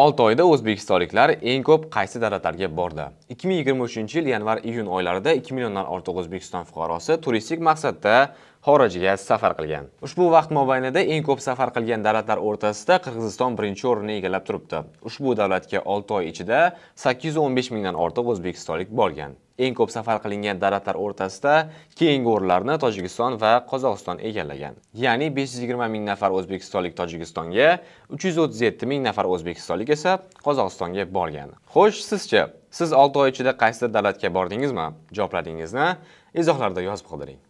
olti oyda o'zbekistonliklar eng ko'p qaysi davlatlarga bordi 2023 yil yanvar iyun oylarida 2 milliondan ortiq o'zbekiston fuqarosi turistik maqsadda xorijga safar qilgan ushbu vaqt mobaynida eng ko'p safar qilgan davlatlar o'rtasida qirg'iziston birinchi o'rinni egallab turibdi ushbu davlatga 6 oy ichida 815 mingdan ortiq o'zbekistonlik borgan eng ko'p safar qilingan davlatlar o'rtasida keyingi o'rinlarni Tojikiston va Qozog'iston egallagan. Ya'ni 520 ming nafar o'zbekistonlik Tojikistonga, 337 ming nafar o'zbekistonlik esa Qozog'istonga borgan. Xo'sh, sizchi siz 6 oy ichida qaysi davlatga bordingizmi? Javob Javoblaringizni izohlarda yozib qoldiring.